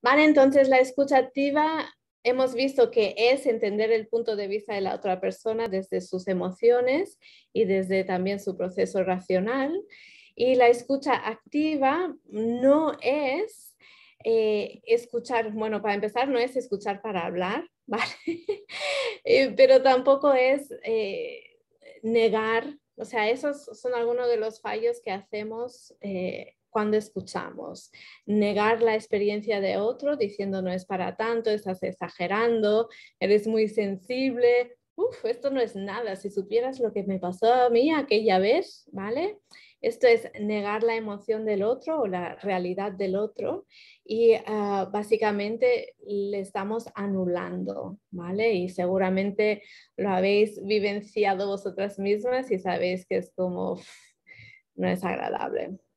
Vale, entonces la escucha activa hemos visto que es entender el punto de vista de la otra persona desde sus emociones y desde también su proceso racional. Y la escucha activa no es eh, escuchar, bueno, para empezar, no es escuchar para hablar, ¿vale? Eh, pero tampoco es eh, negar, o sea, esos son algunos de los fallos que hacemos cuando escuchamos. Negar la experiencia de otro diciendo no es para tanto, estás exagerando, eres muy sensible. Uf, esto no es nada. Si supieras lo que me pasó a mí aquella vez, ¿vale? Esto es negar la emoción del otro o la realidad del otro y ah, básicamente le estamos anulando, ¿vale? Y seguramente lo habéis vivenciado vosotras mismas y sabéis que es como no es agradable.